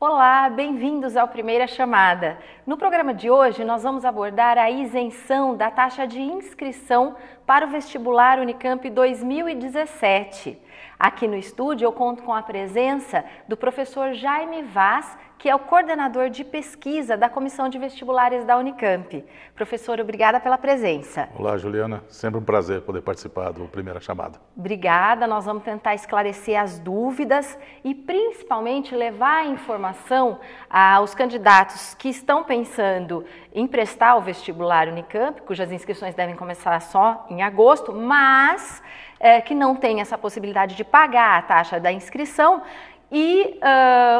Olá, bem-vindos ao Primeira Chamada. No programa de hoje, nós vamos abordar a isenção da taxa de inscrição para o vestibular Unicamp 2017. Aqui no estúdio eu conto com a presença do professor Jaime Vaz, que é o coordenador de pesquisa da Comissão de Vestibulares da Unicamp. Professor, obrigada pela presença. Olá, Juliana. Sempre um prazer poder participar do Primeira Chamada. Obrigada. Nós vamos tentar esclarecer as dúvidas e principalmente levar a informação aos candidatos que estão pensando em prestar o vestibular Unicamp, cujas inscrições devem começar só em agosto, mas é, que não tem essa possibilidade de pagar a taxa da inscrição. E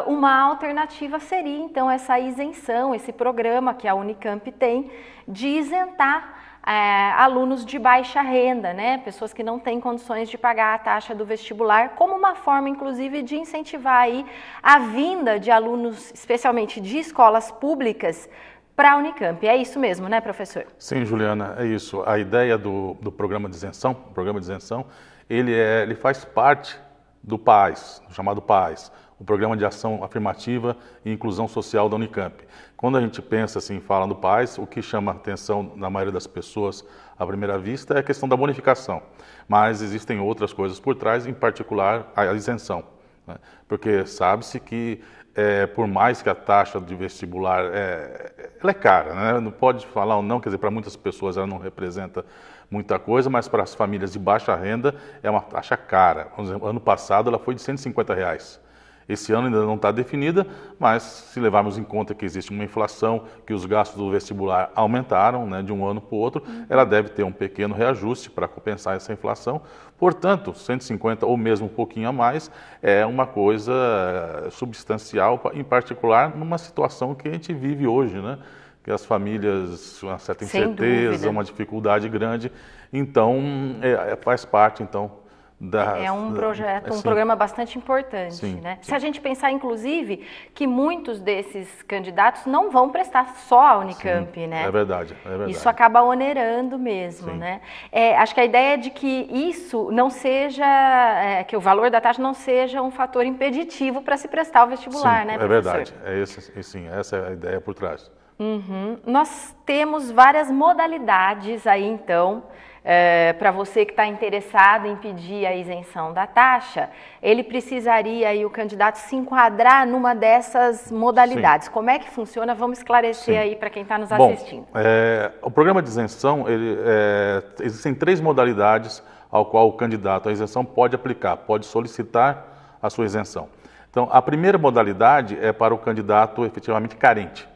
uh, uma alternativa seria então essa isenção, esse programa que a Unicamp tem de isentar é, alunos de baixa renda, né? pessoas que não têm condições de pagar a taxa do vestibular, como uma forma, inclusive, de incentivar aí a vinda de alunos, especialmente de escolas públicas, para a Unicamp. É isso mesmo, né, professor? Sim, Juliana, é isso. A ideia do, do programa de isenção, programa de isenção, ele, é, ele faz parte do PAIS chamado PAIS o Programa de Ação Afirmativa e Inclusão Social da Unicamp. Quando a gente pensa assim, fala no PAIS o que chama atenção na maioria das pessoas à primeira vista é a questão da bonificação, mas existem outras coisas por trás, em particular a isenção, né? porque sabe-se que é, por mais que a taxa de vestibular é, ela é cara, né? não pode falar ou não, quer dizer, para muitas pessoas ela não representa muita coisa, mas para as famílias de baixa renda é uma taxa cara. Ano passado ela foi de 150 reais. Esse ano ainda não está definida, mas se levarmos em conta que existe uma inflação, que os gastos do vestibular aumentaram né, de um ano para o outro, uhum. ela deve ter um pequeno reajuste para compensar essa inflação. Portanto, 150 ou mesmo um pouquinho a mais é uma coisa eh, substancial, em particular numa situação que a gente vive hoje, né? que as famílias uma certa incerteza, uma dificuldade grande. Então, é, é faz parte então é, é um projeto, assim, um programa bastante importante, sim, né? Sim. Se a gente pensar, inclusive, que muitos desses candidatos não vão prestar só a Unicamp, sim, né? É verdade, é verdade. Isso acaba onerando mesmo, né? É, acho que a ideia é de que isso não seja, é, que o valor da taxa não seja um fator impeditivo para se prestar ao vestibular, né, é professor? É verdade, é esse, sim, essa é a ideia por trás. Uhum. Nós temos várias modalidades aí, então, é, para você que está interessado em pedir a isenção da taxa, ele precisaria aí o candidato se enquadrar numa dessas modalidades. Sim. Como é que funciona? Vamos esclarecer Sim. aí para quem está nos Bom, assistindo. É, o programa de isenção, ele, é, existem três modalidades ao qual o candidato à isenção pode aplicar, pode solicitar a sua isenção. Então, a primeira modalidade é para o candidato efetivamente carente.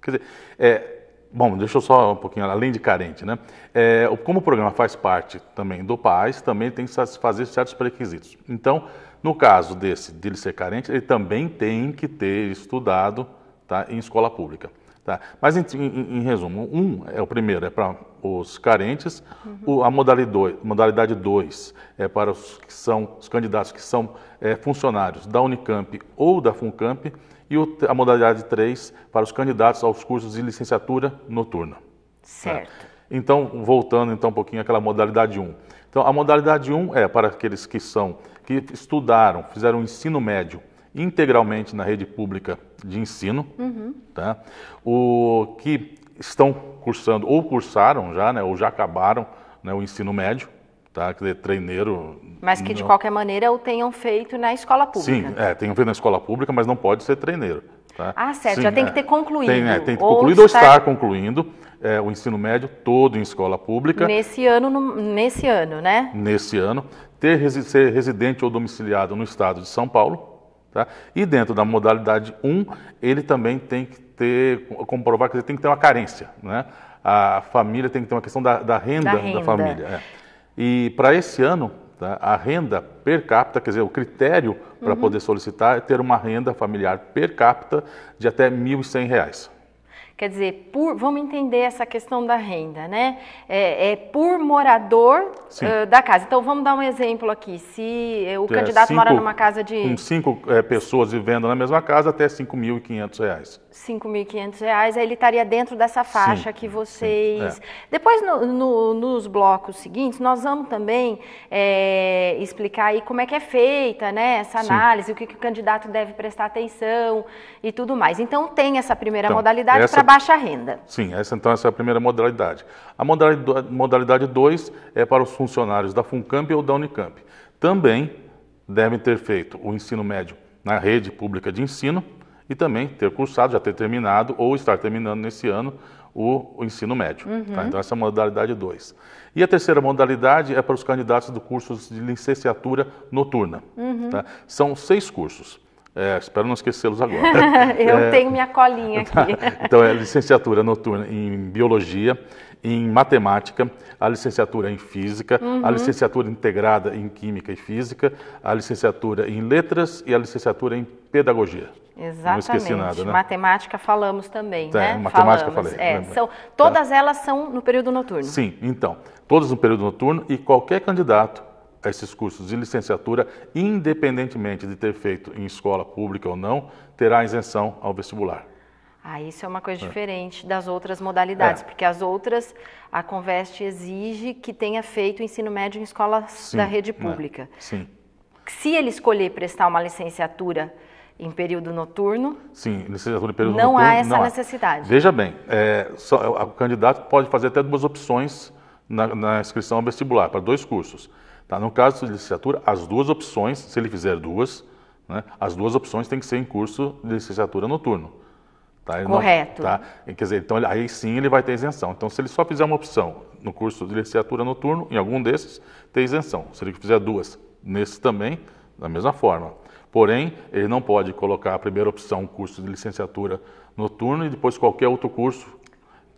Quer dizer, é, Bom, deixa eu só um pouquinho, além de carente, né? É, como o programa faz parte também do PAIS, também tem que satisfazer certos pré-requisitos. Então, no caso desse, dele ser carente, ele também tem que ter estudado tá, em escola pública. Tá? Mas, em, em, em, resumo, um é o primeiro, é para os carentes, uhum. o, a modalidade 2 é para os que são os candidatos que são é, funcionários da Unicamp ou da Funcamp, e o, a modalidade 3 para os candidatos aos cursos de licenciatura noturna. Certo. Tá? Então, voltando então um pouquinho àquela modalidade 1. Um. Então, a modalidade 1 um é para aqueles que são, que estudaram, fizeram um ensino médio integralmente na rede pública de ensino, uhum. tá? o que estão cursando ou cursaram já, né, ou já acabaram né, o ensino médio, tá? Que treineiro. Mas que de qualquer maneira o tenham feito na escola pública. Sim, é, tenham feito na escola pública, mas não pode ser treineiro. Tá? Ah, certo, Sim, já é, tem que ter concluído. Tem, é, tem que ter ou concluído ou estar concluindo é, o ensino médio todo em escola pública. Nesse ano, no, nesse ano, né? Nesse ano. Ter, ser residente ou domiciliado no estado de São Paulo, Tá? E dentro da modalidade 1, ele também tem que ter, comprovar que ele tem que ter uma carência. Né? A família tem que ter uma questão da, da, renda, da renda da, família. É. E para esse ano, tá? a renda per capita, quer dizer, o critério para uhum. poder solicitar é ter uma renda familiar per capita de até R$ 1.100. Quer dizer, por, vamos entender essa questão da renda, né? É, é por morador uh, da casa. Então, vamos dar um exemplo aqui. Se uh, o é, candidato cinco, mora numa casa de... Com cinco é, pessoas vivendo na mesma casa, até R$ 5.500. 5.500 reais, aí ele estaria dentro dessa faixa sim, que vocês... Sim, é. Depois, no, no, nos blocos seguintes, nós vamos também é, explicar aí como é que é feita né, essa análise, sim. o que, que, o candidato deve prestar atenção e tudo mais. Então, tem essa primeira então, modalidade para baixa renda. Sim, essa, então essa é a primeira modalidade. A modalidade 2 é para os funcionários da FUNCAMP ou da UNICAMP. Também devem ter feito o ensino médio na rede pública de ensino, e também ter cursado, já ter terminado ou estar terminando nesse ano o, o ensino médio. Tá? Uhum. Tá? Então, essa é a modalidade 2. E a terceira modalidade é para os candidatos do curso de licenciatura noturna. Uhum. Tá? São seis cursos. É, espero não esquecê-los agora. Eu é, tenho minha colinha tá. aqui. então, é licenciatura noturna em biologia, em matemática, a licenciatura em física, uhum. a licenciatura integrada em química e física, a licenciatura em letras e a licenciatura em pedagogia. Exatamente. Não esqueci nada, né? Matemática falamos também, é, né? Matemática falamos, falei. É, são, tá. todas tá. elas são no período noturno. Sim, então, todas no período noturno e qualquer candidato a esses cursos de licenciatura, independentemente de ter feito em escola pública ou não, terá isenção ao vestibular. Ah, isso é uma coisa é. diferente das outras modalidades, é. porque as outras, a Conveste exige que tenha feito ensino médio em escolas Sim, da rede né? pública. Sim. Se ele escolher prestar uma licenciatura em período noturno. Sim, licenciatura em período não noturno. Há não há essa necessidade. Veja bem, é, só, é, o candidato pode fazer até duas opções na, na inscrição vestibular, para dois cursos. Tá? No caso de licenciatura, as duas opções, se ele fizer duas, né, as duas opções têm que ser em curso de licenciatura noturno. Tá? Correto. Não, tá? Quer dizer, então aí sim ele vai ter isenção. Então, se ele só fizer uma opção no curso de licenciatura noturno, em algum desses, tem isenção. Se ele fizer duas, nesse também, da mesma forma. Porém, ele não pode colocar a primeira opção, curso de licenciatura noturno, e depois qualquer outro curso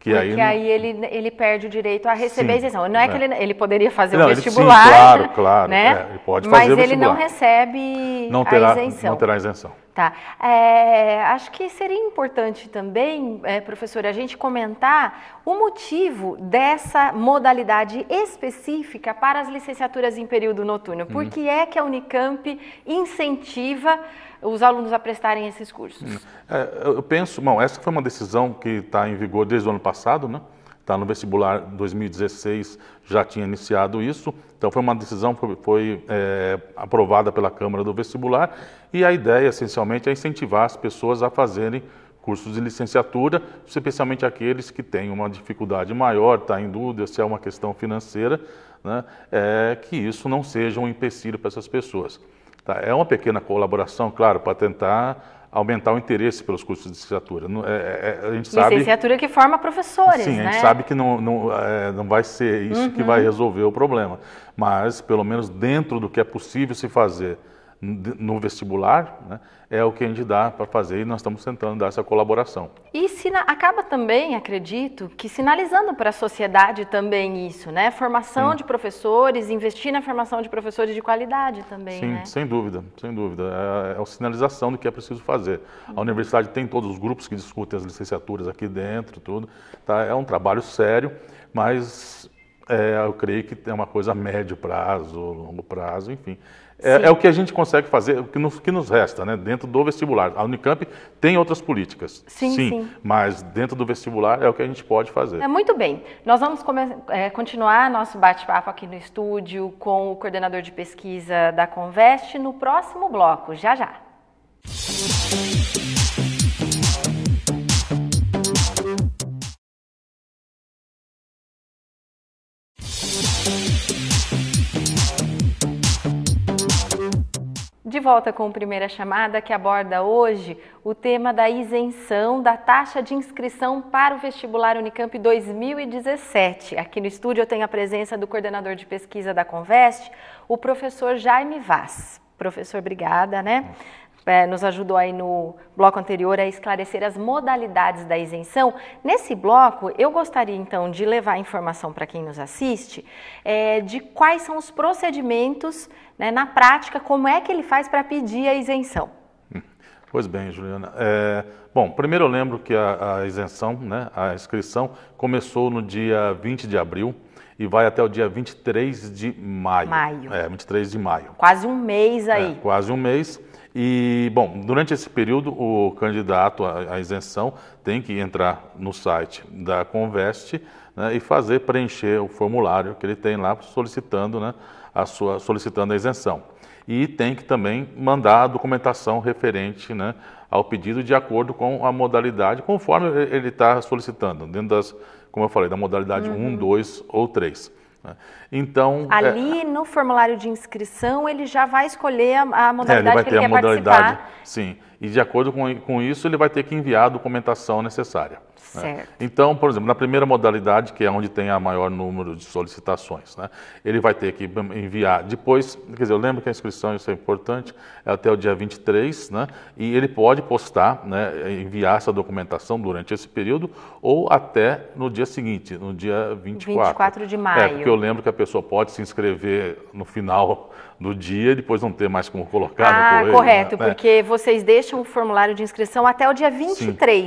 que Porque aí, aí ele, ele perde o direito a receber sim, a isenção. Não é, é, que ele, ele poderia fazer não, o vestibular. Ele, sim, claro, claro. Né? É, ele pode fazer mas ele não recebe não terá, a isenção. Não terá isenção. Tá. É, acho que seria importante também, é, professora, a gente comentar o motivo dessa modalidade específica para as licenciaturas em período noturno. Por uhum. que uhum. é que a Unicamp incentiva os alunos a prestarem esses cursos? Uhum. É, eu penso, bom, essa foi uma decisão que está em vigor desde o ano passado, né? Está no vestibular 2016, já tinha iniciado isso. Então, foi uma decisão que foi, foi é, aprovada pela Câmara do Vestibular e a ideia essencialmente é incentivar as pessoas a fazerem cursos de licenciatura, especialmente aqueles que têm uma dificuldade maior, está em dúvida se é uma questão financeira, né, é, que isso não seja um empecilho para essas pessoas. Tá? É uma pequena colaboração, claro, para tentar aumentar o interesse pelos cursos de licenciatura. É, é, é, a gente sabe, licenciatura que forma professores, Sim, a né? gente sabe que não, não, é, não vai ser isso uhum. que vai uhum. resolver o problema, mas pelo menos dentro do que é possível se fazer no vestibular, né, é o que a gente dá para fazer e nós estamos tentando dar essa colaboração. E sina- acaba também, acredito, que sinalizando para a sociedade também isso, né? Formação Sim. de professores, investir na formação de professores de qualidade também. Sim, né? sem dúvida, sem dúvida. É, é a sinalização do que é preciso fazer. A universidade tem todos os grupos que discutem as licenciaturas aqui dentro, tudo. Tá? É um trabalho sério, mas é, eu creio que é uma coisa a médio prazo, longo prazo, enfim. É, é, o que a gente consegue fazer, o que nos, que nos resta, né? Dentro do vestibular. A Unicamp tem outras políticas. Sim, sim, sim, Mas dentro do vestibular é o que a gente pode fazer. É muito bem. Nós vamos é, continuar nosso bate-papo aqui no estúdio com o coordenador de pesquisa da Conveste no próximo bloco. Já já. De volta com a primeira chamada que aborda hoje o tema da isenção da taxa de inscrição para o vestibular Unicamp 2017. Aqui no estúdio eu tenho a presença do coordenador de pesquisa da Conveste, o professor Jaime Vaz. Professor, obrigada, né? é, nos ajudou aí no bloco anterior a esclarecer as modalidades da isenção. Nesse bloco, eu gostaria então de levar a informação para quem nos assiste é, de quais são os procedimentos né, na prática, como é que ele faz para pedir a isenção. Hum, pois bem, Juliana. É, bom, primeiro eu lembro que a, a, isenção, né, a inscrição, começou no dia 20 de abril e vai até o dia 23 de maio. Maio. É, 23 de maio. Quase um mês é, aí. É, quase um mês. E, bom, durante esse período, o candidato à isenção tem que entrar no site da Conveste né, e fazer preencher o formulário que ele tem lá solicitando, né, a, sua, solicitando a isenção. E tem que também mandar a documentação referente né, ao pedido de acordo com a modalidade, conforme ele está solicitando, dentro das, como eu falei, da modalidade uhum. 1, 2 ou 3. Né? Então é, ali é... no formulário de inscrição ele já vai escolher a, a modalidade é, ele vai que ter ele a quer modalidade, participar. Sim e de acordo com, com isso ele vai ter que enviar a documentação necessária. Né? Então, por exemplo, na primeira modalidade, que é onde tem a maior número de solicitações, né? ele vai ter que enviar depois, quer dizer, eu lembro que a inscrição, isso é importante, é até o dia 23, né? e ele pode postar, né? enviar essa documentação durante esse período ou até no dia seguinte, no dia 24. 24 de maio. É, porque eu lembro que a pessoa pode se inscrever no final no dia e depois não ter mais como colocar ah, no correio. Correto, né? porque é. vocês deixam o formulário de inscrição até o dia 23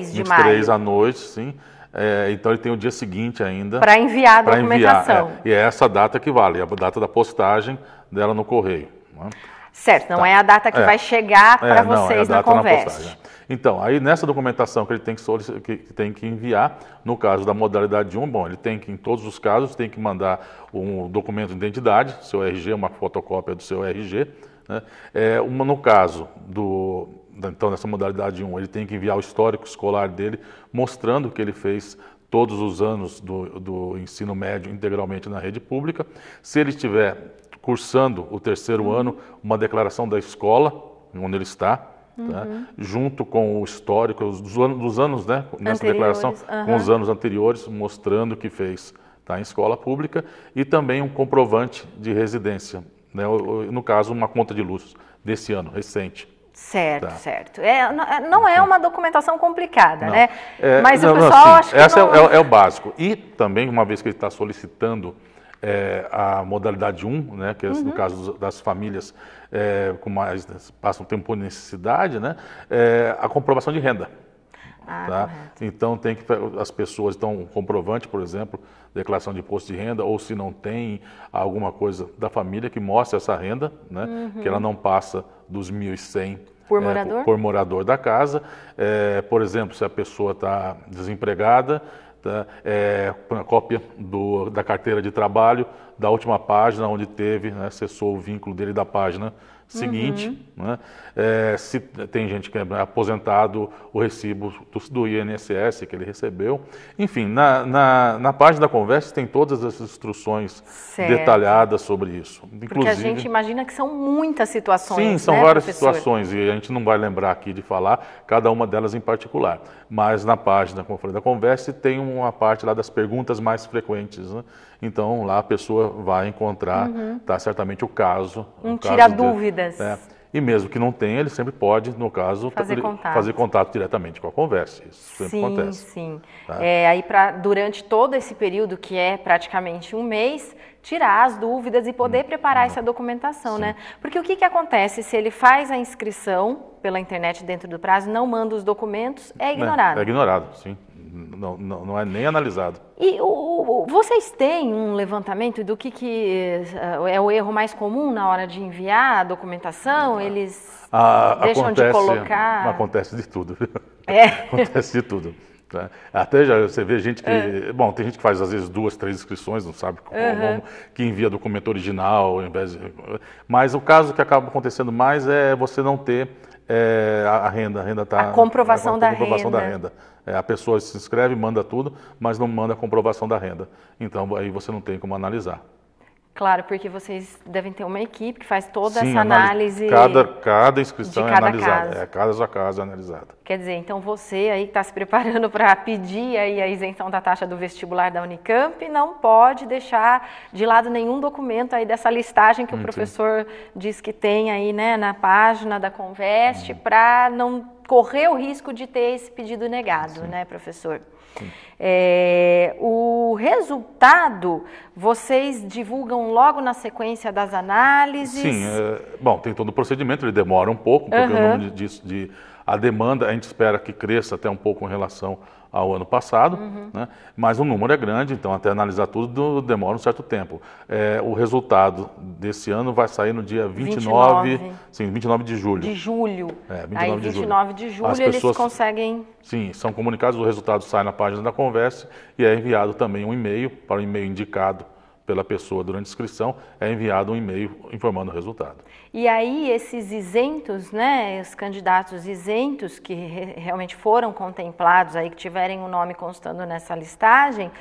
sim, de 23 maio. 23 à noite, sim. É, então ele tem o dia seguinte ainda. Para enviar a documentação. Enviar, é, e é essa data que vale, a data da postagem dela no correio. Né? Certo, não tá. é a data que é. vai chegar é, para vocês não, é a data na conversa. Na postagem. Então, aí nessa documentação que ele tem que, que, tem que enviar, no caso da modalidade 1, bom, ele tem que, em todos os casos, tem que mandar um documento de identidade, seu RG, uma fotocópia do seu RG. Né? É, uma, no caso do, então, nessa modalidade 1, ele tem que enviar o histórico escolar dele, mostrando que ele fez todos os anos do, do ensino médio integralmente na rede pública. Se ele estiver cursando o terceiro ano, uma declaração da escola onde ele está, né? uhum. né? junto com o histórico dos, anos, dos anos né, nessa anteriores, declaração, uhum. com os anos anteriores, mostrando que fez tá, em escola pública, e também um comprovante de residência, né, no caso, uma conta de luz desse ano, recente. Certo, tá. certo. É, não, é, é uma documentação complicada, não. né? É, Mas não, o pessoal não, assim, acha que. Essa é, é, é, o básico. E também, uma vez que ele está solicitando é, a modalidade 1, né, que é, uhum. no caso das famílias é, com mais né, passam tempo de necessidade, né, é, a comprovação de renda. Ah, tá? Então tem que as pessoas estão comprovante, por exemplo, declaração de imposto de renda, ou se não tem alguma coisa da família que mostre essa renda, né, uhum. que ela uhum. não passa dos 1.100 por é, morador? por, morador da casa. É, por exemplo, se a pessoa está desempregada, tá? é, cópia do, da carteira de trabalho, da última página, onde teve, né, cessou o vínculo dele da página seguinte. Uhum. Né? É, se tem gente que é aposentado, o recibo do, INSS que ele recebeu. Enfim, na, na, na página da conversa tem todas as instruções certo. detalhadas sobre isso. Inclusive, Porque a gente imagina que são muitas situações. Sim, são né, várias professor? situações e a gente não vai lembrar aqui de falar cada uma delas em particular. Mas na página, como eu falei, da conversa tem uma parte lá das perguntas mais frequentes. Né? Então lá a pessoa vai encontrar, uhum. tá certamente o caso. Não um tira caso dúvida. De dúvidas. É. E mesmo que não tenha, ele sempre pode, no caso, fazer, ele, contato. fazer contato diretamente com a conversa. Isso sempre sim, acontece. Sim, sim. Tá? É, aí, pra, durante todo esse período, que é praticamente um mês, tirar as dúvidas e poder hum, preparar hum, essa documentação, né? sim. né? Porque o que, que acontece se ele faz a inscrição pela internet dentro do prazo, não manda os documentos, é né, ignorado. É, é ignorado, sim não, não, é nem analisado. E o, vocês têm um levantamento do que, que é, é o erro mais comum na hora de enviar a documentação? Ah, Eles ah, deixam acontece, de colocar? Acontece de tudo. É. acontece de tudo. Tá? Até já você vê gente que. É. Bom, tem gente que faz às vezes duas, três inscrições, não sabe como, uhum. que envia documento original, em vez de, Mas o caso que acaba acontecendo mais é você não ter é, a, renda, a renda está... A comprovação, é, a, a, da, comprovação renda. da renda. É, a pessoa se inscreve, manda tudo, mas não manda a comprovação da renda. Então, aí você não tem como analisar. Claro, porque vocês devem ter uma equipe que faz toda Sim, essa análise. Cada, cada inscrição é cada é analisada, caso. é caso a caso é analisada. Quer dizer, então você aí que está se preparando para pedir aí a isenção da taxa do vestibular da Unicamp, não pode deixar de lado nenhum documento aí dessa listagem que hum, o professor sim. diz que tem aí, né, na página da Conveste, hum. para não correr o risco de ter esse pedido negado, sim. né, professor? É, o resultado vocês divulgam logo na sequência das análises? Sim, é, bom, tem todo o procedimento, ele demora um pouco, porque uhum. o número de, de, a demanda a gente espera que cresça até um pouco em relação ao ano passado, uhum. né? mas o número é grande, então até analisar tudo demora um certo tempo. É, o resultado desse ano vai sair no dia 29, 29. Sim, 29 de julho. De julho. É, 29 Aí, de 29 julho, de julho As eles pessoas, conseguem... Sim, são comunicados, o resultado sai na página da Converse e é enviado também um e-mail para o e-mail indicado pela pessoa durante a inscrição, é enviado um e-mail informando o resultado. E aí esses isentos, né, os candidatos isentos que realmente foram contemplados aí que tiverem o um nome constando nessa listagem,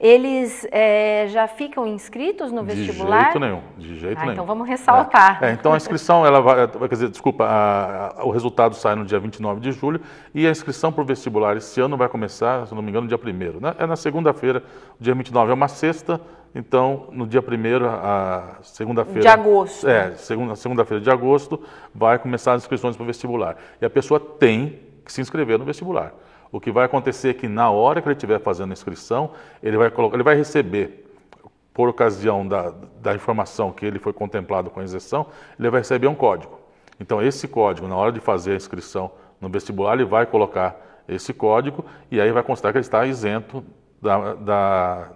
eles é, já ficam inscritos no vestibular? De jeito nenhum, de jeito ah, então nenhum. Então vamos ressaltar. É. É, então a inscrição, ela vai, quer dizer, desculpa, a, a, o resultado sai no dia 29 de julho e a inscrição para o vestibular esse ano vai começar, se não me engano, no dia 1 né? É na segunda-feira, dia 29 é uma sexta, então no dia 1 a segunda-feira... De agosto. É, segunda, segunda-feira de agosto vai começar as inscrições para o vestibular. E a pessoa tem que se inscrever no vestibular. O que vai acontecer é que na hora que ele estiver fazendo a inscrição, ele vai, ele vai receber, por ocasião da, da informação que ele foi contemplado com a isenção, ele vai receber um código. Então, esse código, na hora de fazer a inscrição no vestibular, ele vai colocar esse código e aí vai constar que ele está isento da, da,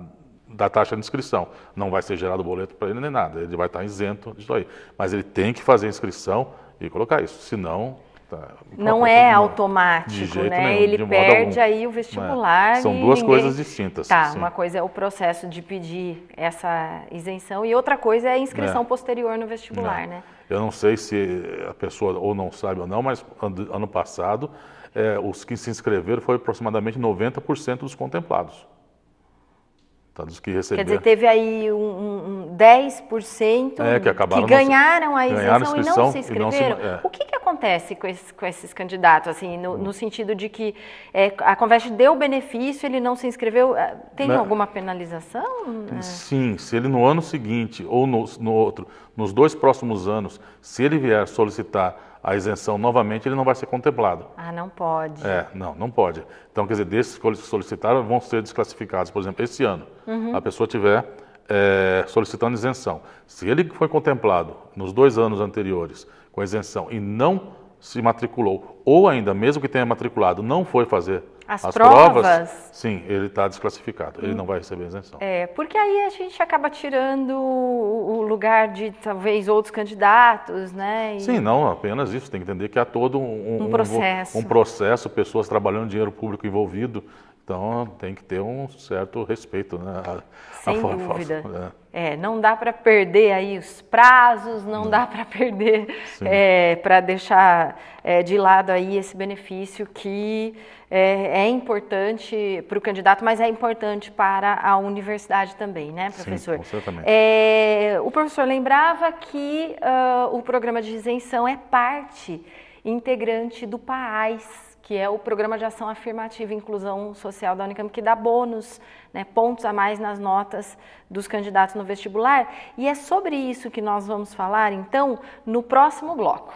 da taxa de inscrição. Não vai ser gerado boleto para ele nem nada, ele vai estar isento disso aí. Mas ele tem que fazer a inscrição e colocar isso, senão Tá? não é automático, né? Nenhum, ele perde algum. aí o vestibular. É? São duas ninguém... coisas distintas. Tá, sim. uma coisa é o processo de pedir essa isenção e outra coisa é a inscrição é. posterior no vestibular, é. né? Eu não sei se a pessoa ou não sabe ou não, mas ano passado é, os que se inscreveram foi aproximadamente 90% dos contemplados. Tá, dos que receberam. Quer dizer, teve aí um, um 10% é, que, que, ganharam a isenção ganharam inscrição, e não se inscreveram. Não se, é. O que, que acontece com, com, esses candidatos, assim, no, no hum. sentido de que é, a Convest deu benefício, ele não se inscreveu, é, tem né? alguma penalização? É. Sim, se ele no ano seguinte ou no, no outro, nos dois próximos anos, se ele vier solicitar a isenção novamente, ele não vai ser contemplado. Ah, não pode. É, não, não pode. Então, quer dizer, desses que solicitaram vão ser desclassificados, por exemplo, esse ano. Uhum. A pessoa tiver é, solicitando isenção. Se ele foi contemplado nos dois anos anteriores com isenção e não se matriculou, ou ainda, mesmo que tenha matriculado, não foi fazer as, as provas, provas, sim, ele está desclassificado, ele não vai receber isenção. É, porque aí a gente acaba tirando o lugar de talvez outros candidatos, né? E... Sim, não apenas isso, tem que entender que há todo um, um, um processo. Um, um processo, pessoas trabalhando, dinheiro público envolvido, então tem que ter um certo respeito, né? A, Sem a dúvida. Né. É, não dá para perder aí os prazos, não, não. dá para perder, é, para deixar é, de lado aí esse benefício que é, é importante para o candidato, mas é importante para a universidade também, né, professor? Sim, certamente. É, o professor lembrava que uh, o programa de isenção é parte integrante do PAIS que é o Programa de Ação Afirmativa e Inclusão Social da Unicamp, que dá bônus, né, pontos a mais nas notas dos candidatos no vestibular. E é sobre isso que nós vamos falar, então, no próximo bloco.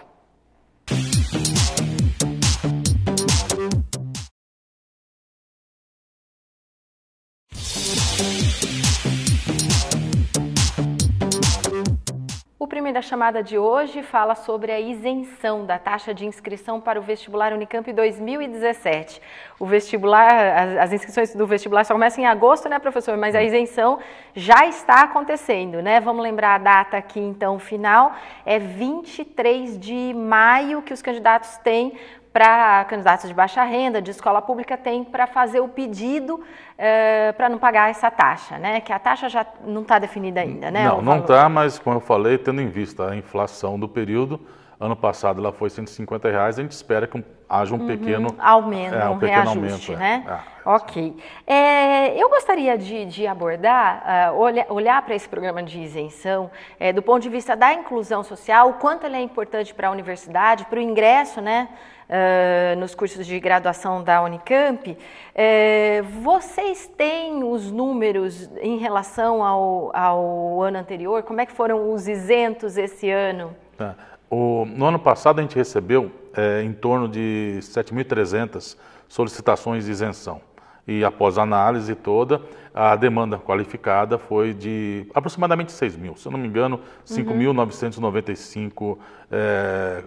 O primeiro da chamada de hoje fala sobre a isenção da taxa de inscrição para o vestibular Unicamp 2017. O vestibular, as, as inscrições do vestibular só começam em agosto, né, professor? Mas a uhum. isenção já está acontecendo, né? Vamos lembrar a data aqui, então, final. É 23 de maio que os candidatos têm para candidatos de baixa renda, de escola pública, tem para fazer o pedido eh, para não pagar essa taxa, né? Que a taxa já não está definida ainda, né? Não, não está, mas como eu falei, tendo em vista a inflação do período, Ano passado ela foi 150 reais, a gente espera que haja um uhum, pequeno aumento, é, um, um pequeno reajuste, aumento, é. né? É. Ah, ok. É, eu gostaria de, de abordar, uh, olhar para esse programa de isenção é, do ponto de vista da inclusão social, o quanto ele é importante para a universidade, para o ingresso, né? Uh, nos cursos de graduação da Unicamp, uh, vocês têm os números em relação ao, ao ano anterior? Como é que foram os isentos esse ano? Tá. O, no ano passado a gente recebeu é, em torno de 7.300 solicitações de isenção. E após a análise toda, a demanda qualificada foi de aproximadamente 6 mil, se eu não me engano, 5.995 uhum. é,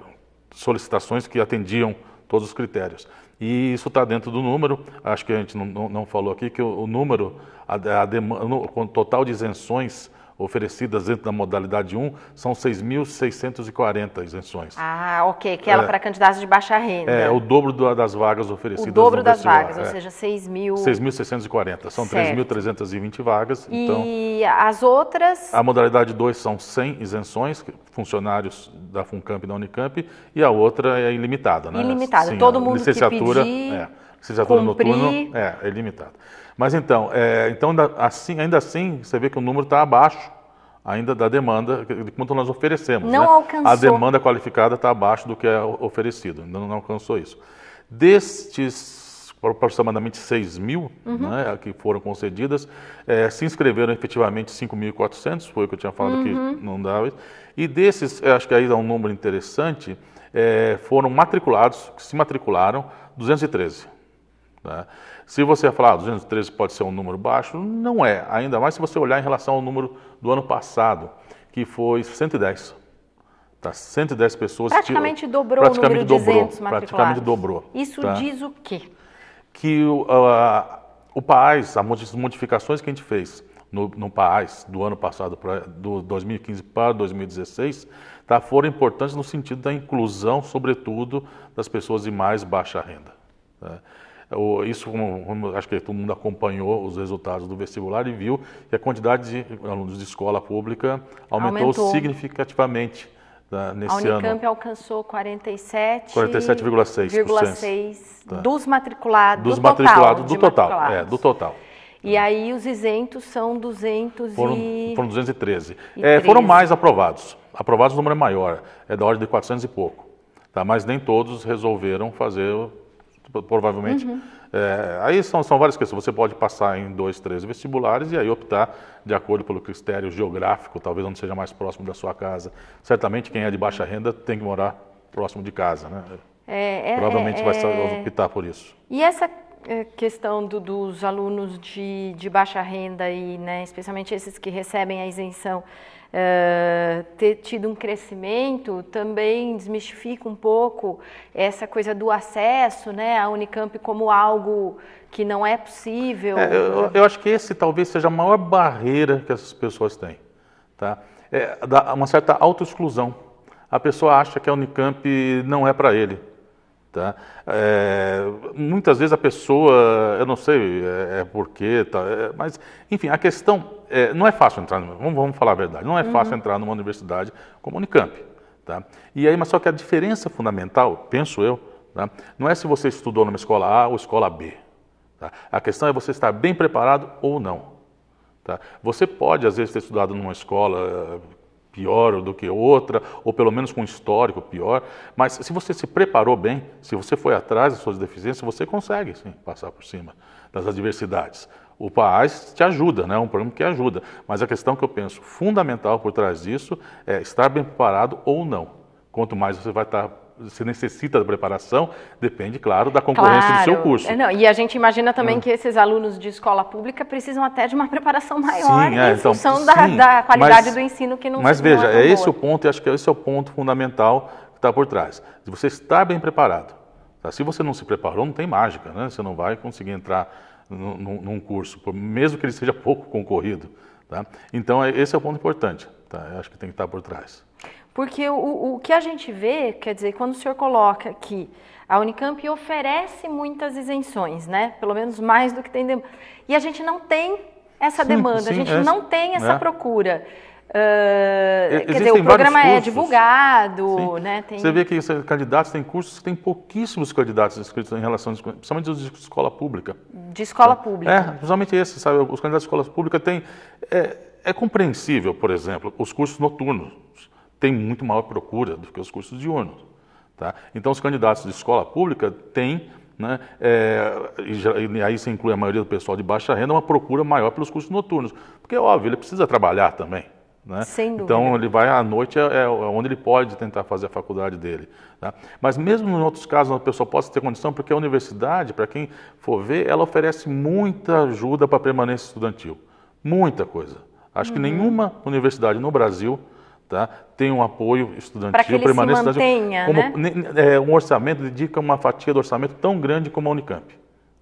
solicitações que atendiam todos os critérios. E isso está dentro do número, acho que a gente não, não, não falou aqui, que o, o número, a, a demanda, o total de isenções oferecidas dentro da modalidade 1 são 6.640 isenções. Ah, ok, que ela é, para candidatos de baixa renda. É, o dobro do, das vagas oferecidas. O dobro das vestibular. vagas, é. ou seja, 6.000... 6.640, são 3.320 vagas. E então, as outras? A modalidade 2 são 100 isenções, funcionários da FUNCAMP e da UNICAMP, e a outra é ilimitada. Né? Ilimitada, todo Sim, mundo licenciatura, que pedir... É, licenciatura cumprir... noturno é, é ilimitada. Mas então, é, então assim, ainda assim, você vê que o número está abaixo ainda da demanda, de quanto nós oferecemos. Não né? alcançou. A demanda qualificada está abaixo do que é oferecido, ainda não alcançou isso. Destes aproximadamente 6 mil uhum. né, que foram concedidas, é, se inscreveram efetivamente 5.400, foi o que eu tinha falado uhum. que não dava. E desses, acho que aí dá é um número interessante, é, foram matriculados, que se matricularam, 213. Tá? Se você falar ah, 213 pode ser um número baixo, não é. Ainda mais se você olhar em relação ao número do ano passado, que foi 110. Tá, 110 pessoas. Praticamente dobrou praticamente o número dobrou, de 200 matriculados. Praticamente dobrou. Isso tá? diz o quê? Que uh, o PAIS, as modificações que a gente fez no, no do ano passado, pra, do 2015 para 2016, tá, foram importantes no sentido da inclusão, sobretudo, das pessoas de mais baixa renda. Tá? Isso, acho que todo mundo acompanhou os resultados do vestibular e viu que a quantidade de alunos de escola pública aumentou, aumentou. significativamente né, nesse ano. A Unicamp ano. alcançou 47,6% 47, tá. dos matriculados, dos do matriculados, total, do total, é, do total. E tá. aí os isentos são 200 foram, e... Foram 213. E é, foram mais aprovados. Aprovados o número é maior, é da ordem de 400 e pouco. Tá? Mas nem todos resolveram fazer provavelmente. Uhum. É, aí são, são várias questões. Você pode passar em dois, três vestibulares e aí optar de acordo pelo critério geográfico, talvez onde seja mais próximo da sua casa. Certamente quem é de baixa renda tem que morar próximo de casa, né? É, é, é provavelmente vai é. optar por isso. E essa é, questão do, dos alunos de, de baixa renda e, né, especialmente esses que recebem a isenção, uh, ter tido um crescimento também desmistifica um pouco essa coisa do acesso né, à Unicamp como algo que não é possível. É, eu, eu, acho que esse talvez seja a maior barreira que essas pessoas têm. Tá? É, uma certa autoexclusão. A pessoa acha que a Unicamp não é para ele Tá? É, muitas vezes a pessoa, eu não sei é, é porque, tá, é, mas enfim, a questão é, não é fácil entrar, vamos, vamos falar a verdade, não é uhum. fácil entrar numa universidade como Unicamp. Tá? E aí, mas só que a diferença fundamental, penso eu, tá? não é se você estudou numa escola A ou escola B. Tá? A questão é você estar bem preparado ou não. Tá? Você pode, às vezes, ter estudado numa escola pior do que outra, ou pelo menos com um histórico pior, mas se você se preparou bem, se você foi atrás das suas deficiências, você consegue sim passar por cima das adversidades. O PAAS te ajuda, né? é um programa que ajuda, mas a questão que eu penso fundamental por trás disso é estar bem preparado ou não. Quanto mais você vai estar você necessita da preparação, depende, claro, da concorrência claro. do seu curso. Não, e a gente imagina também é. que esses alunos de escola pública precisam até de uma preparação maior sim, né, é, em então, função sim, da, da, qualidade mas, do ensino que não Mas veja, não é, é esse o ponto, e acho que esse é o ponto fundamental que está por trás. De você estar bem preparado. Tá? Se você não se preparou, não tem mágica, né? Você não vai conseguir entrar num, num curso, mesmo que ele seja pouco concorrido. Tá? Então, é, esse é o ponto importante. Tá? Eu acho que tem que estar por trás. Porque o, o que a gente vê, quer dizer, quando o senhor coloca que a Unicamp oferece muitas isenções, né? Pelo menos mais do que tem demanda. E a gente não tem essa sim, demanda, sim, a gente é, não tem essa é. procura. Uh, quer dizer, o programa é divulgado, sim. né? Tem... Você vê que candidatos têm cursos que tem pouquíssimos candidatos inscritos em relação, principalmente os de escola pública. De escola então, pública. É, principalmente esse, sabe? Os candidatos de escola pública têm... É, é compreensível, por exemplo, os cursos noturnos tem muito maior procura do que os cursos diurnos. Tá? Então, os candidatos de escola pública têm, né, é, e, já, e, aí se inclui a maioria do pessoal de baixa renda, uma procura maior pelos cursos noturnos, porque, óbvio, ele precisa trabalhar também. Né? Então ele vai à noite é, é, onde ele pode tentar fazer a faculdade dele. Tá? Mas mesmo em outros casos a pessoa pode ter condição, porque a universidade, para quem for ver, ela oferece muita ajuda para a permanência estudantil, muita coisa. Acho uhum. que nenhuma universidade no Brasil Tá? Tem um apoio estudantil permanente. né? é, um orçamento dedica uma fatia do orçamento tão grande como a Unicamp.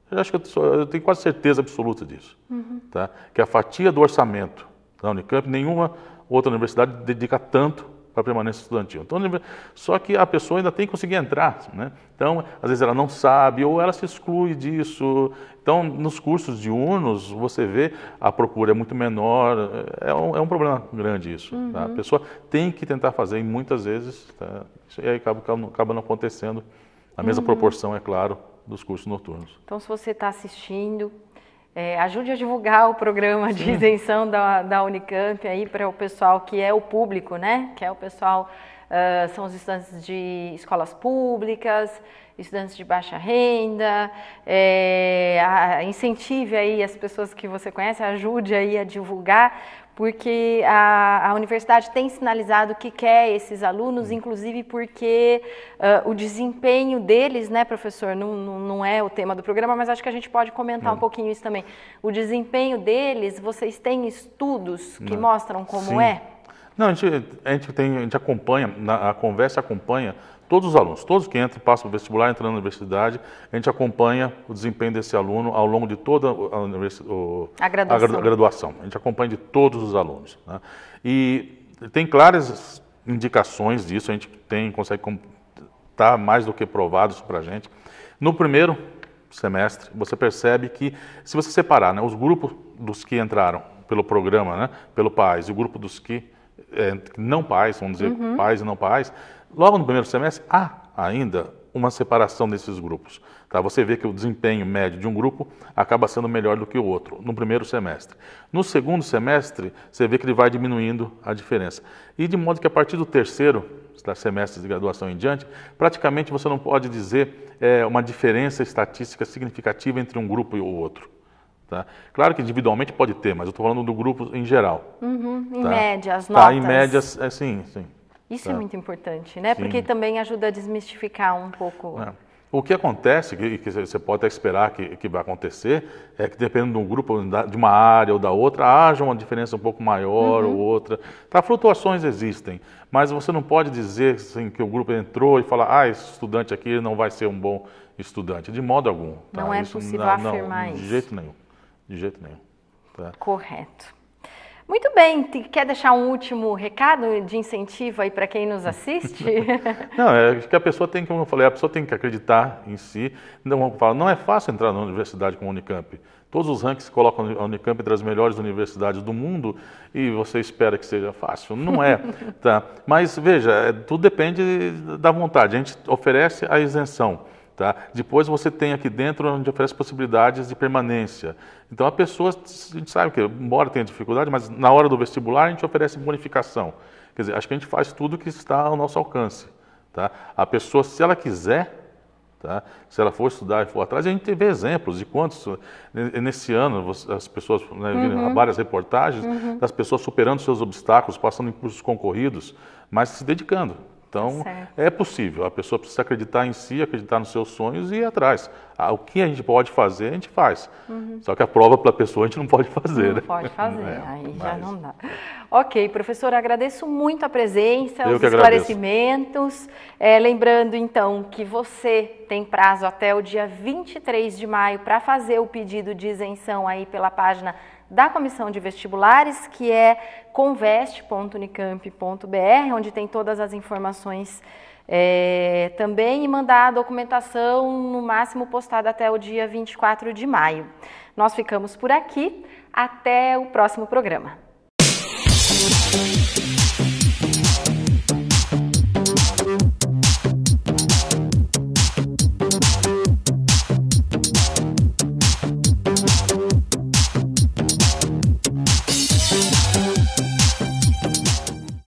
Eu acho que eu, sou, eu tenho quase certeza absoluta disso. Uhum. Tá? Que a fatia do orçamento da Unicamp, nenhuma outra universidade dedica tanto para permanência estudantil. Então, só que a pessoa ainda tem que conseguir entrar, né? Então, às vezes ela não sabe ou ela se exclui disso. Então, nos cursos diurnos, você vê a procura é muito menor, é, é um, é um problema grande isso. Uhum. Tá? A uhum. pessoa tem que tentar fazer e muitas vezes tá? isso aí acaba, acaba não acontecendo a mesma uhum. proporção, é claro, dos cursos noturnos. Então, se você está assistindo, é, ajude a divulgar o programa de isenção da, da Unicamp aí para o pessoal que é o público, né? Que é o pessoal, uh, são os estudantes de escolas públicas, estudantes de baixa renda, é, a, incentive aí as pessoas que você conhece, ajude aí a divulgar, porque a, a universidade tem sinalizado que quer esses alunos, uhum. inclusive porque uh, o desempenho deles, né, professor, não, não, não, é o tema do programa, mas acho que a gente pode comentar não. um pouquinho isso também. O desempenho deles, vocês têm estudos que não. mostram como Sim. é? Não, a gente, a gente, tem, a gente acompanha, a conversa acompanha Todos os alunos, todos que entram, passam o vestibular, entrando na universidade, a gente acompanha o desempenho desse aluno ao longo de toda a, o, a, graduação. a graduação. A gente acompanha de todos os alunos. Né? E tem claras indicações disso, a gente tem, consegue estar tá mais do que provados para a gente. No primeiro semestre, você percebe que, se você separar né, os grupos dos que entraram pelo programa, né, pelo PAIS, e o grupo dos que é, não pais, vamos dizer uhum. pais e não pais, Logo no primeiro semestre, há ainda uma separação desses grupos. Tá? Você vê que o desempenho médio de um grupo acaba sendo melhor do que o outro no primeiro semestre. No segundo semestre, você vê que ele vai diminuindo a diferença. E de modo que a partir do terceiro semestre de graduação em diante, praticamente você não pode dizer é, uma diferença estatística significativa entre um grupo e o outro. Tá? Claro que individualmente pode ter, mas eu estou falando do grupo em geral. Uhum, em tá? média, as tá? Em médias, é, sim, sim. Isso é, é muito importante, né? Sim. Porque também ajuda a desmistificar um pouco. É. O que acontece, e que você pode até esperar que, que vai acontecer, é que dependendo de um grupo, de uma área ou da outra, haja uma diferença um pouco maior uhum. ou outra. Tá, flutuações existem, mas você não pode dizer assim, que o grupo entrou e falar, ah, esse estudante aqui não vai ser um bom estudante, de modo algum. Tá? Não é isso, possível não, afirmar não, de isso. De jeito nenhum, de jeito nenhum. Tá? Correto. Muito bem, quer deixar um último recado de incentivo aí para quem nos assiste? não, é que a pessoa tem que, como eu falei, a pessoa tem que acreditar em si. Não, não é fácil entrar na universidade com a Unicamp. Todos os rankings colocam a Unicamp entre as melhores universidades do mundo e você espera que seja fácil. Não é. tá? Mas veja, é, tudo depende da vontade. A gente oferece a isenção. Tá? Depois você tem aqui dentro onde oferece possibilidades de permanência. Então a pessoa, a gente sabe que, embora tenha dificuldade, mas na hora do vestibular a gente oferece bonificação. Quer dizer, acho que a gente faz tudo que está ao nosso alcance. Tá? A pessoa, se ela quiser, tá? se ela for estudar e for atrás, a gente vê exemplos de quantos, né, nesse ano, as pessoas, né, uhum. várias reportagens, uhum. das pessoas superando seus obstáculos, passando em cursos concorridos, mas se dedicando. Então, certo. é possível. A pessoa precisa acreditar em si, acreditar nos seus sonhos e ir atrás. Ah, o que a gente pode fazer, a gente faz. Uhum. Só que a prova para a pessoa a gente não pode fazer. Não né? pode fazer, é, aí mas... já não dá. Ok, professor, agradeço muito a presença, Eu os esclarecimentos. É, lembrando, então, que você tem prazo até o dia 23 de maio para fazer o pedido de isenção aí pela página da comissão de vestibulares, que é convest.unicamp.br, onde tem todas as informações é, também e mandar a documentação no máximo postada até o dia 24 de maio. Nós ficamos por aqui, até o próximo programa.